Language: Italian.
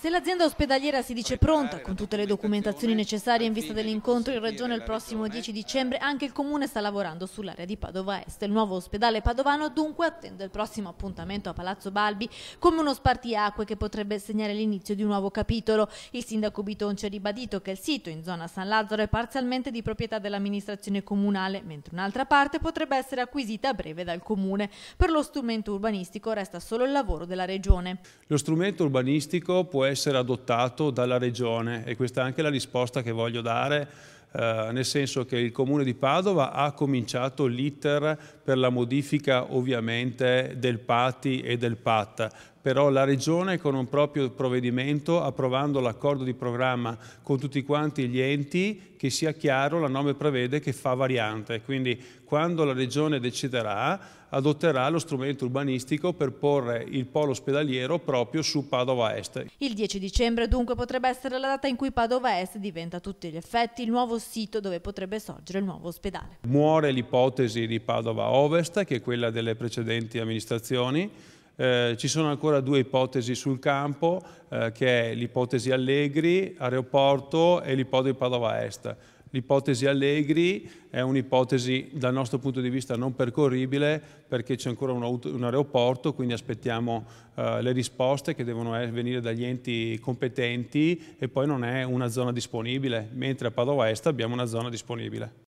Se l'azienda ospedaliera si dice pronta, con tutte le documentazioni necessarie in vista dell'incontro in Regione il prossimo 10 dicembre, anche il Comune sta lavorando sull'area di Padova Est. Il nuovo ospedale padovano dunque attende il prossimo appuntamento a Palazzo Balbi come uno spartiacque che potrebbe segnare l'inizio di un nuovo capitolo. Il sindaco Bitonci ha ribadito che il sito in zona San Lazzaro è parzialmente di proprietà dell'amministrazione comunale, mentre un'altra parte potrebbe essere acquisita a breve dal Comune. Per lo strumento urbanistico resta solo il lavoro della Regione. Lo strumento urbanistico può essere adottato dalla Regione e questa è anche la risposta che voglio dare Uh, nel senso che il Comune di Padova ha cominciato l'iter per la modifica ovviamente del PATI e del PAT, però la Regione con un proprio provvedimento, approvando l'accordo di programma con tutti quanti gli enti, che sia chiaro, la norma prevede che fa variante, quindi quando la Regione deciderà adotterà lo strumento urbanistico per porre il polo ospedaliero proprio su Padova Est. Il 10 dicembre dunque potrebbe essere la data in cui Padova Est diventa a tutti gli effetti il nuovo sito dove potrebbe sorgere il nuovo ospedale. Muore l'ipotesi di Padova Ovest, che è quella delle precedenti amministrazioni, eh, ci sono ancora due ipotesi sul campo, eh, che è l'ipotesi Allegri, aeroporto e l'ipotesi Padova Est. L'ipotesi Allegri è un'ipotesi dal nostro punto di vista non percorribile perché c'è ancora un, un, aeroporto, quindi aspettiamo eh, le risposte che devono venire dagli enti competenti e poi non è una zona disponibile, mentre a Padova Est abbiamo una zona disponibile.